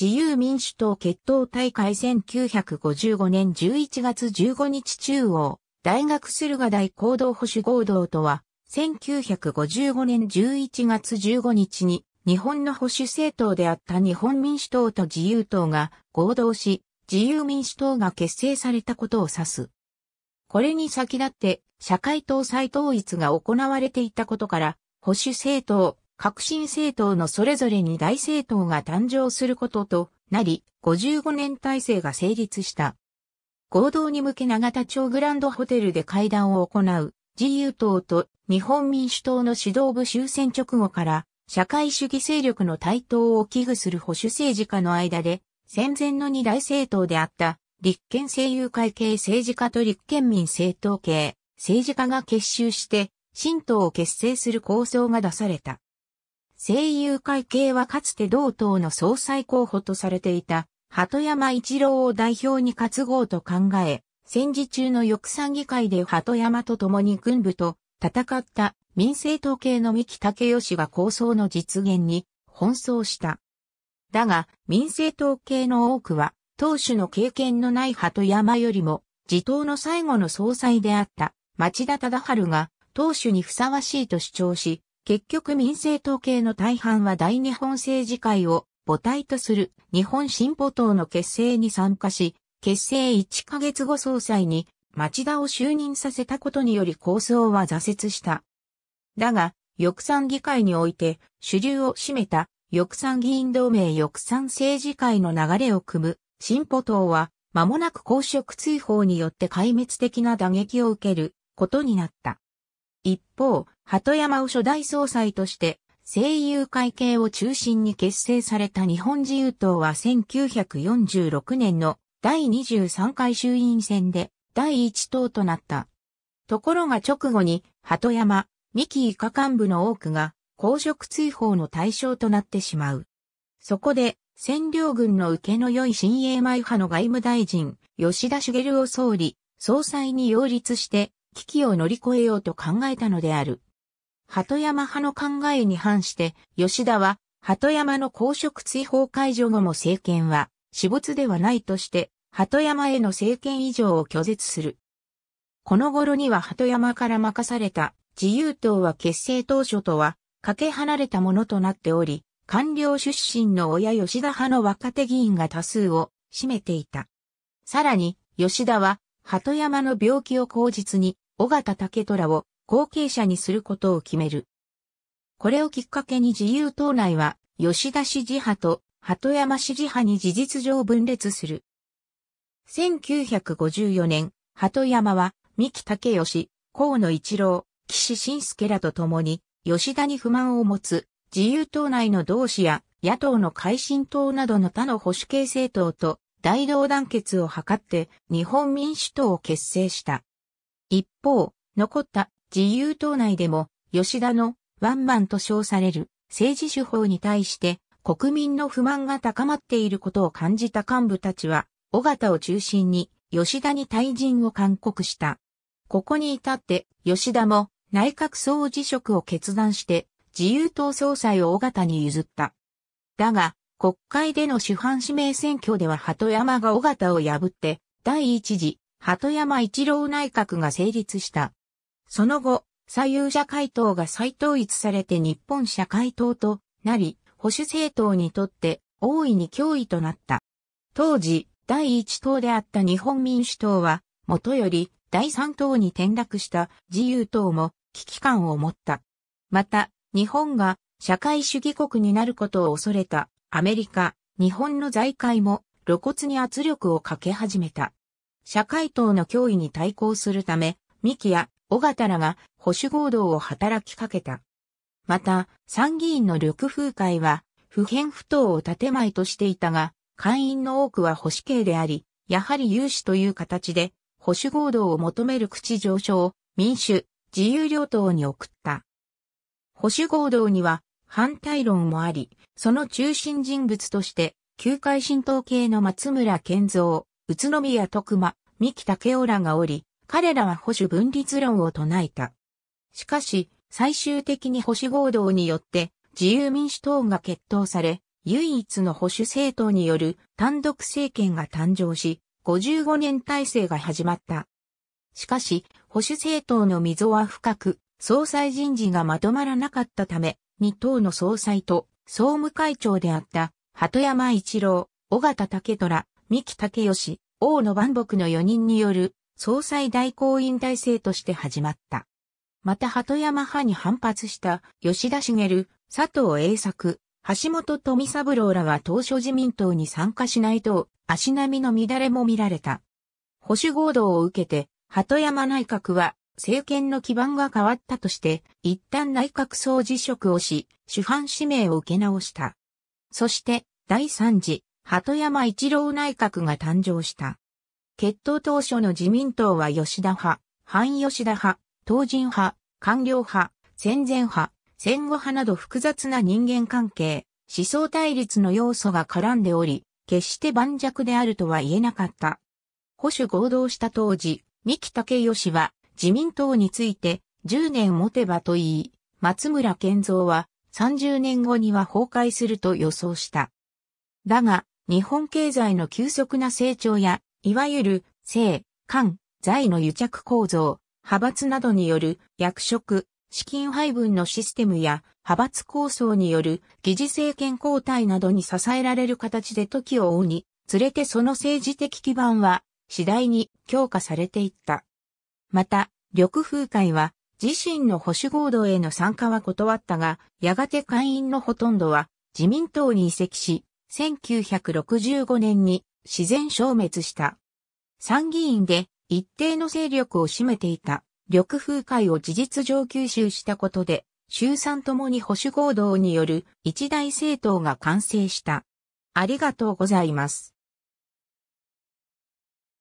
自由民主党決闘大会1955年11月15日中央、大学駿河大行動保守合同とは、1955年11月15日に、日本の保守政党であった日本民主党と自由党が合同し、自由民主党が結成されたことを指す。これに先立って、社会党再統一が行われていたことから、保守政党、革新政党のそれぞれに大政党が誕生することとなり、55年体制が成立した。合同に向け長田町グランドホテルで会談を行う、自由党と日本民主党の指導部終戦直後から、社会主義勢力の台頭を危惧する保守政治家の間で、戦前の二大政党であった、立憲政友会系政治家と立憲民政党系政治家が結集して、新党を結成する構想が出された。声優会系はかつて同党の総裁候補とされていた、鳩山一郎を代表に担ごうと考え、戦時中の翼賛議会で鳩山と共に軍部と戦った民政党系の三木武義が構想の実現に奔走した。だが、民政党系の多くは、当主の経験のない鳩山よりも、自党の最後の総裁であった町田忠春が、当主にふさわしいと主張し、結局民政党系の大半は大日本政治会を母体とする日本進歩党の結成に参加し、結成1ヶ月後総裁に町田を就任させたことにより構想は挫折した。だが、翼賛議会において主流を占めた翼賛議員同盟翼賛政治会の流れを組む進歩党は間もなく公職追放によって壊滅的な打撃を受けることになった。一方、鳩山を初代総裁として、声優会系を中心に結成された日本自由党は1946年の第23回衆院選で第1党となった。ところが直後に、鳩山、三木以下幹部の多くが公職追放の対象となってしまう。そこで、占領軍の受けの良い新英米派の外務大臣、吉田茂を総理、総裁に擁立して、危機を乗り越えようと考えたのである。鳩山派の考えに反して、吉田は、鳩山の公職追放解除後も政権は、私物ではないとして、鳩山への政権以上を拒絶する。この頃には鳩山から任された自由党は結成当初とは、かけ離れたものとなっており、官僚出身の親吉田派の若手議員が多数を占めていた。さらに、吉田は、鳩山の病気を口実に、尾形武虎を後継者にすることを決める。これをきっかけに自由党内は、吉田支持派と鳩山支持派に事実上分裂する。1954年、鳩山は、三木武義、河野一郎、岸信介らと共に、吉田に不満を持つ、自由党内の同志や、野党の改新党などの他の保守系政党と、大同団結を図って、日本民主党を結成した。一方、残った自由党内でも、吉田のワンマンと称される政治手法に対して国民の不満が高まっていることを感じた幹部たちは、尾形を中心に吉田に退陣を勧告した。ここに至って吉田も内閣総辞職を決断して自由党総裁を尾形に譲った。だが、国会での主犯指名選挙では鳩山が尾形を破って第一次鳩山一郎内閣が成立した。その後、左右社会党が再統一されて日本社会党となり、保守政党にとって大いに脅威となった。当時、第一党であった日本民主党は、もとより第三党に転落した自由党も危機感を持った。また、日本が社会主義国になることを恐れたアメリカ、日本の財界も露骨に圧力をかけ始めた。社会党の脅威に対抗するため、三木や小形らが保守合同を働きかけた。また、参議院の緑風会は、普遍不当を建前としていたが、会員の多くは保守系であり、やはり有志という形で、保守合同を求める口上書を民主、自由両党に送った。保守合同には反対論もあり、その中心人物として、旧会新党系の松村健三、宇都宮徳間、三木武夫らがおり、彼らは保守分立論を唱えた。しかし、最終的に保守合同によって自由民主党が決闘され、唯一の保守政党による単独政権が誕生し、55年体制が始まった。しかし、保守政党の溝は深く、総裁人事がまとまらなかったため、二党の総裁と総務会長であった、鳩山一郎、尾形武虎、三木武義、王の万木の4人による総裁代行員退制として始まった。また鳩山派に反発した吉田茂、佐藤栄作、橋本富三郎らは当初自民党に参加しないと足並みの乱れも見られた。保守合同を受けて、鳩山内閣は政権の基盤が変わったとして、一旦内閣総辞職をし、主犯指名を受け直した。そして、第3次鳩山一郎内閣が誕生した。決闘当初の自民党は吉田派、反吉田派、東人派、官僚派、戦前派、戦後派など複雑な人間関係、思想対立の要素が絡んでおり、決して盤石であるとは言えなかった。保守合同した当時、三木武義は自民党について10年持てばと言い、松村健三は30年後には崩壊すると予想した。だが、日本経済の急速な成長や、いわゆる、政、官、財の癒着構造、派閥などによる役職、資金配分のシステムや派閥構想による議事政権交代などに支えられる形で時を追うに、つれてその政治的基盤は次第に強化されていった。また、緑風会は自身の保守合同への参加は断ったが、やがて会員のほとんどは自民党に移籍し、1965年に自然消滅した。参議院で一定の勢力を占めていた緑風会を事実上吸収したことで、衆参ともに保守合同による一大政党が完成した。ありがとうございます。